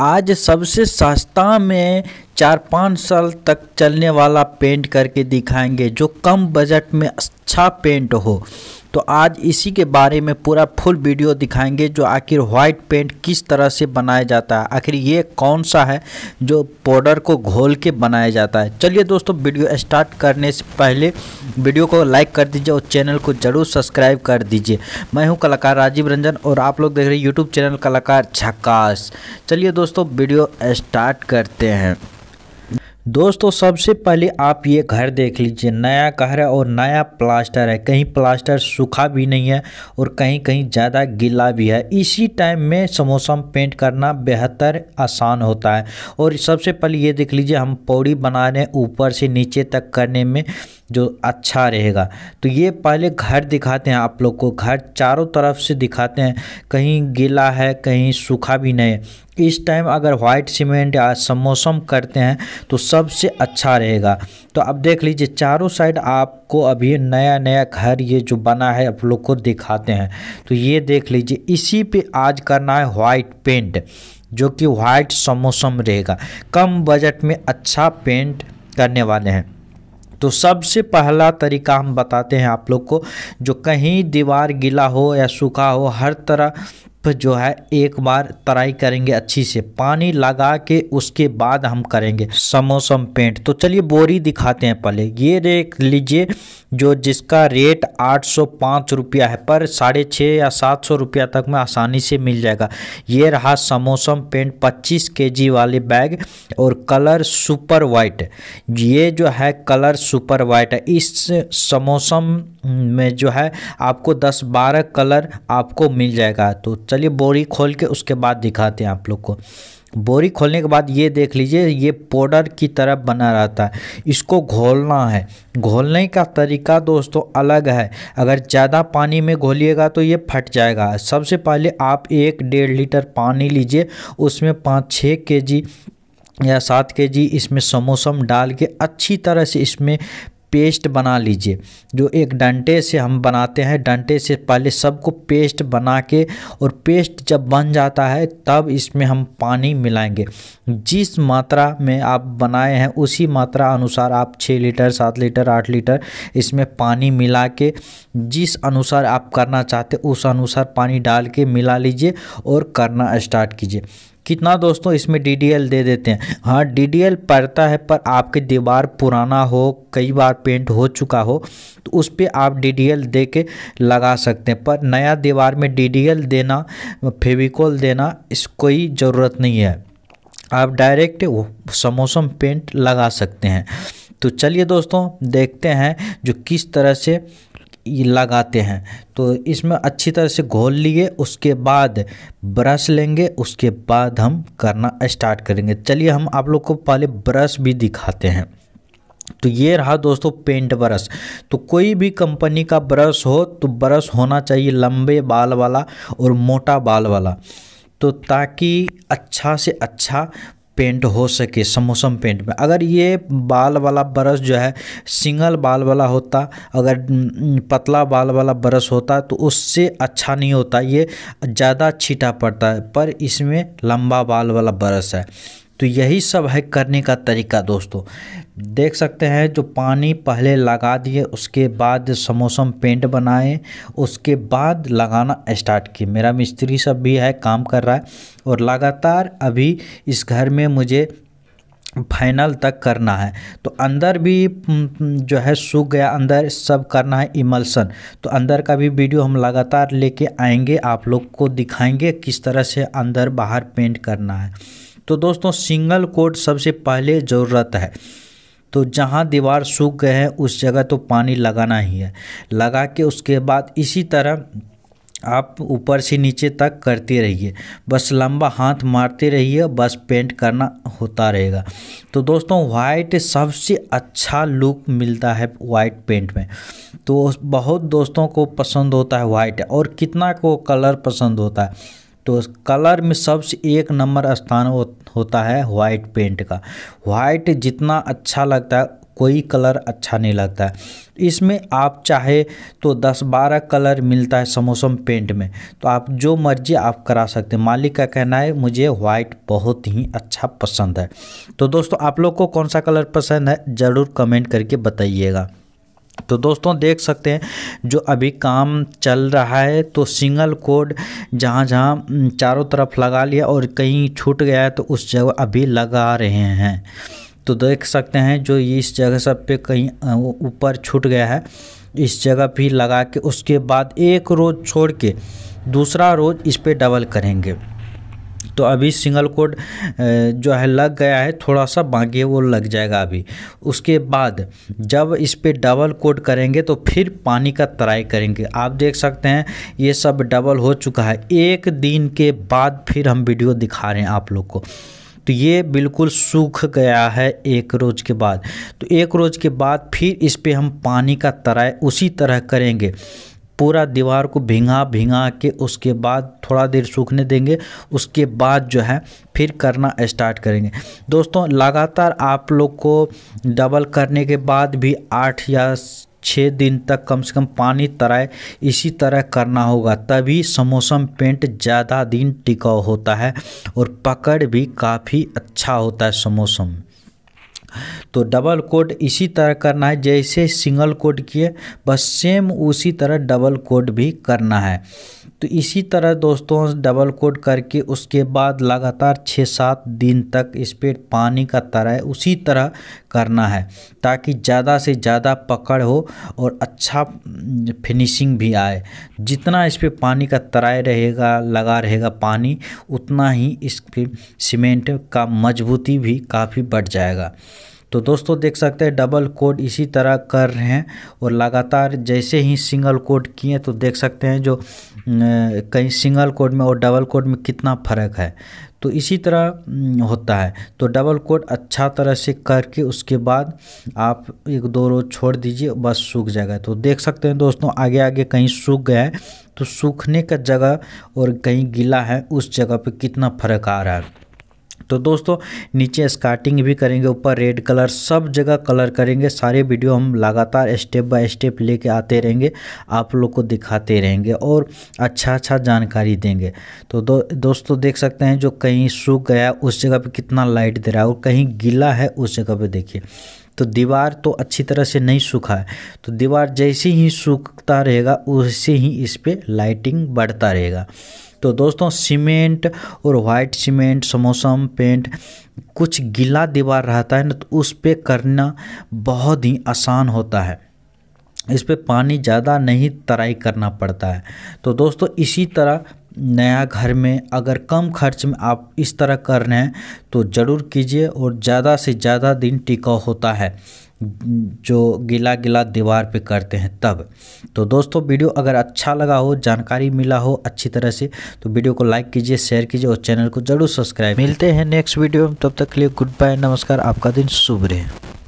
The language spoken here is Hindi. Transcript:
आज सबसे सस्ता में चार पाँच साल तक चलने वाला पेंट करके दिखाएंगे जो कम बजट में अच्छा पेंट हो तो आज इसी के बारे में पूरा फुल वीडियो दिखाएंगे जो आखिर व्हाइट पेंट किस तरह से बनाया जाता है आखिर ये कौन सा है जो पाउडर को घोल के बनाया जाता है चलिए दोस्तों वीडियो स्टार्ट करने से पहले वीडियो को लाइक कर दीजिए और चैनल को ज़रूर सब्सक्राइब कर दीजिए मैं हूँ कलाकार राजीव रंजन और आप लोग देख रहे हैं यूट्यूब चैनल कलाकार झकास चलिए दोस्तों वीडियो स्टार्ट करते हैं दोस्तों सबसे पहले आप ये घर देख लीजिए नया घर है और नया प्लास्टर है कहीं प्लास्टर सूखा भी नहीं है और कहीं कहीं ज़्यादा गीला भी है इसी टाइम में समोसा पेंट करना बेहतर आसान होता है और सबसे पहले ये देख लीजिए हम पौड़ी बना रहे हैं ऊपर से नीचे तक करने में जो अच्छा रहेगा तो ये पहले घर दिखाते हैं आप लोग को घर चारों तरफ से दिखाते हैं कहीं गीला है कहीं सूखा भी नहीं इस टाइम अगर वाइट सीमेंट या समोसम करते हैं तो सबसे अच्छा रहेगा तो अब देख लीजिए चारों साइड आपको अभी नया नया घर ये जो बना है आप लोग को दिखाते हैं तो ये देख लीजिए इसी पे आज करना है वाइट पेंट जो कि वाइट समोसम रहेगा कम बजट में अच्छा पेंट करने वाले हैं तो सबसे पहला तरीका हम बताते हैं आप लोग को जो कहीं दीवार गीला हो या सूखा हो हर तरह जो है एक बार तराई करेंगे अच्छी से पानी लगा के उसके बाद हम करेंगे समोसम पेंट तो चलिए बोरी दिखाते हैं पहले ये देख लीजिए जो जिसका रेट आठ सौ पाँच रुपया है पर साढ़े छः या सात सौ रुपया तक में आसानी से मिल जाएगा ये रहा समोसम पेंट पच्चीस के जी वाले बैग और कलर सुपर वाइट ये जो है कलर सुपर वाइट है इस समोसम में जो है आपको दस बारह कलर आपको मिल जाएगा तो चलिए बोरी खोल के उसके बाद दिखाते हैं आप लोग को बोरी खोलने के बाद ये देख लीजिए ये पाउडर की तरह बना रहता है इसको घोलना है घोलने का तरीका दोस्तों अलग है अगर ज़्यादा पानी में घोलिएगा तो ये फट जाएगा सबसे पहले आप एक डेढ़ लीटर पानी लीजिए उसमें पाँच छः के जी या सात के जी इसमें समोसम डाल के अच्छी तरह से इसमें पेस्ट बना लीजिए जो एक डंटे से हम बनाते हैं डंटे से पहले सबको पेस्ट बना के और पेस्ट जब बन जाता है तब इसमें हम पानी मिलाएंगे जिस मात्रा में आप बनाए हैं उसी मात्रा अनुसार आप छः लीटर सात लीटर आठ लीटर इसमें पानी मिला के जिस अनुसार आप करना चाहते उस अनुसार पानी डाल के मिला लीजिए और करना स्टार्ट कीजिए कितना दोस्तों इसमें डी दे देते हैं हाँ डी पड़ता है पर आपकी दीवार पुराना हो कई बार पेंट हो चुका हो तो उस पर आप डी दे के लगा सकते हैं पर नया दीवार में डी देना फेविकोल देना इस कोई ज़रूरत नहीं है आप डायरेक्ट समोसम पेंट लगा सकते हैं तो चलिए दोस्तों देखते हैं जो किस तरह से लगाते हैं तो इसमें अच्छी तरह से घोल लिए उसके बाद ब्रश लेंगे उसके बाद हम करना स्टार्ट करेंगे चलिए हम आप लोग को पहले ब्रश भी दिखाते हैं तो ये रहा दोस्तों पेंट ब्रश तो कोई भी कंपनी का ब्रश हो तो ब्रश होना चाहिए लंबे बाल वाला और मोटा बाल वाला तो ताकि अच्छा से अच्छा पेंट हो सके समोसम पेंट में अगर ये बाल वाला ब्रश जो है सिंगल बाल वाला होता अगर पतला बाल वाला ब्रश होता तो उससे अच्छा नहीं होता ये ज़्यादा छीटा पड़ता है पर इसमें लंबा बाल वाला ब्रश है तो यही सब है करने का तरीका दोस्तों देख सकते हैं जो पानी पहले लगा दिए उसके बाद समोसम पेंट बनाए उसके बाद लगाना स्टार्ट किए मेरा मिस्त्री सब भी है काम कर रहा है और लगातार अभी इस घर में मुझे फाइनल तक करना है तो अंदर भी जो है सूख गया अंदर सब करना है इमल्सन तो अंदर का भी वीडियो हम लगातार लेके आएंगे आप लोग को दिखाएंगे किस तरह से अंदर बाहर पेंट करना है तो दोस्तों सिंगल कोट सबसे पहले ज़रूरत है तो जहाँ दीवार सूख गए हैं उस जगह तो पानी लगाना ही है लगा के उसके बाद इसी तरह आप ऊपर से नीचे तक करते रहिए बस लंबा हाथ मारते रहिए बस पेंट करना होता रहेगा तो दोस्तों वाइट सबसे अच्छा लुक मिलता है वाइट पेंट में तो बहुत दोस्तों को पसंद होता है वाइट और कितना को कलर पसंद होता है तो कलर में सबसे एक नंबर स्थान होता है वाइट पेंट का वाइट जितना अच्छा लगता है कोई कलर अच्छा नहीं लगता है इसमें आप चाहे तो 10-12 कलर मिलता है समोसम पेंट में तो आप जो मर्जी आप करा सकते हैं मालिक का कहना है मुझे वाइट बहुत ही अच्छा पसंद है तो दोस्तों आप लोग को कौन सा कलर पसंद है ज़रूर कमेंट करके बताइएगा तो दोस्तों देख सकते हैं जो अभी काम चल रहा है तो सिंगल कोड जहाँ जहाँ चारों तरफ लगा लिया और कहीं छूट गया है तो उस जगह अभी लगा रहे हैं तो देख सकते हैं जो इस जगह सब पे कहीं ऊपर छूट गया है इस जगह भी लगा के उसके बाद एक रोज़ छोड़ के दूसरा रोज़ इस पर डबल करेंगे तो अभी सिंगल कोड जो है लग गया है थोड़ा सा बाकी है वो लग जाएगा अभी उसके बाद जब इस पर डबल कोड करेंगे तो फिर पानी का तराई करेंगे आप देख सकते हैं ये सब डबल हो चुका है एक दिन के बाद फिर हम वीडियो दिखा रहे हैं आप लोग को तो ये बिल्कुल सूख गया है एक रोज़ के बाद तो एक रोज़ के बाद फिर इस पर हम पानी का तराई उसी तरह करेंगे पूरा दीवार को भिंगा भिंगा के उसके बाद थोड़ा देर सूखने देंगे उसके बाद जो है फिर करना स्टार्ट करेंगे दोस्तों लगातार आप लोग को डबल करने के बाद भी आठ या छः दिन तक कम से कम पानी तराए इसी तरह करना होगा तभी समोसम पेंट ज़्यादा दिन टिकाऊ होता है और पकड़ भी काफ़ी अच्छा होता है समोसम तो डबल कोट इसी तरह करना है जैसे सिंगल कोट किए बस सेम उसी तरह डबल कोट भी करना है तो इसी तरह दोस्तों डबल कोट करके उसके बाद लगातार छः सात दिन तक इस पर पानी का तरह उसी तरह करना है ताकि ज़्यादा से ज़्यादा पकड़ हो और अच्छा फिनिशिंग भी आए जितना इस पर पानी का तराई रहेगा लगा रहेगा पानी उतना ही पर सीमेंट का मजबूती भी काफ़ी बढ़ जाएगा तो दोस्तों देख सकते हैं डबल कोड इसी तरह कर रहे हैं और लगातार जैसे ही सिंगल कोड किए तो देख सकते हैं जो कहीं सिंगल कोड में और डबल कोड में कितना फ़र्क है तो इसी तरह होता है तो डबल कोड अच्छा तरह से करके उसके बाद आप एक दो रोज छोड़ दीजिए बस सूख जाएगा तो देख सकते हैं दोस्तों आगे आगे कहीं सूख गया है तो सूखने का जगह और कहीं गीला है उस जगह पे कितना फ़र्क आ रहा है तो दोस्तों नीचे स्कार्टिंग भी करेंगे ऊपर रेड कलर सब जगह कलर करेंगे सारे वीडियो हम लगातार स्टेप बाय स्टेप लेके आते रहेंगे आप लोग को दिखाते रहेंगे और अच्छा अच्छा जानकारी देंगे तो दो, दोस्तों देख सकते हैं जो कहीं सूख गया उस जगह पे कितना लाइट दे रहा है और कहीं गीला है उस जगह पे देखिए तो दीवार तो अच्छी तरह से नहीं सूखा है तो दीवार जैसे ही सूखता रहेगा वैसे ही इस पर लाइटिंग बढ़ता रहेगा तो दोस्तों सीमेंट और वाइट सीमेंट समोसम पेंट कुछ गीला दीवार रहता है ना तो उस पर करना बहुत ही आसान होता है इस पर पानी ज़्यादा नहीं तराई करना पड़ता है तो दोस्तों इसी तरह नया घर में अगर कम खर्च में आप इस तरह कर रहे हैं तो ज़रूर कीजिए और ज़्यादा से ज़्यादा दिन टिकाऊ होता है जो गीला गीला दीवार पे करते हैं तब तो दोस्तों वीडियो अगर अच्छा लगा हो जानकारी मिला हो अच्छी तरह से तो वीडियो को लाइक कीजिए शेयर कीजिए और चैनल को जरूर सब्सक्राइब मिलते हैं नेक्स्ट वीडियो में तब तक के लिए गुड बाय नमस्कार आपका दिन शुभ रहे